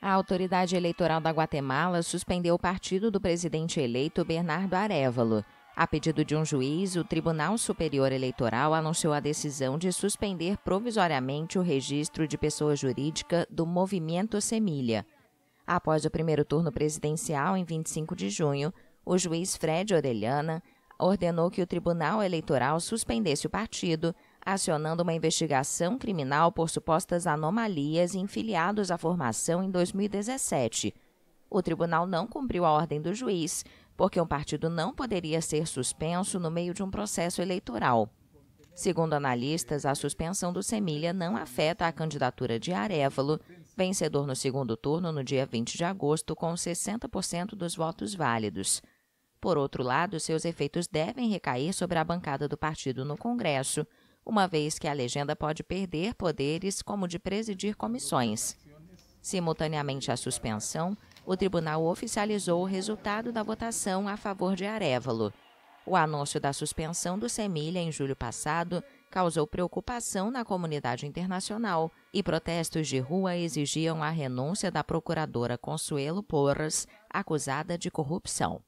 A autoridade eleitoral da Guatemala suspendeu o partido do presidente eleito Bernardo Arevalo. A pedido de um juiz, o Tribunal Superior Eleitoral anunciou a decisão de suspender provisoriamente o registro de pessoa jurídica do Movimento Semilha. Após o primeiro turno presidencial, em 25 de junho, o juiz Fred Orellana ordenou que o Tribunal Eleitoral suspendesse o partido acionando uma investigação criminal por supostas anomalias em filiados à formação em 2017. O tribunal não cumpriu a ordem do juiz, porque um partido não poderia ser suspenso no meio de um processo eleitoral. Segundo analistas, a suspensão do Semilha não afeta a candidatura de Arevalo, vencedor no segundo turno no dia 20 de agosto, com 60% dos votos válidos. Por outro lado, seus efeitos devem recair sobre a bancada do partido no Congresso, uma vez que a legenda pode perder poderes como de presidir comissões. Simultaneamente à suspensão, o tribunal oficializou o resultado da votação a favor de Arevalo. O anúncio da suspensão do Semilha em julho passado causou preocupação na comunidade internacional e protestos de rua exigiam a renúncia da procuradora Consuelo Porras, acusada de corrupção.